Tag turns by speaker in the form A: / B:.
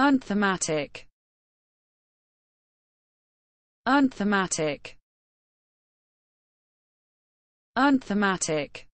A: unthematic unthematic unthematic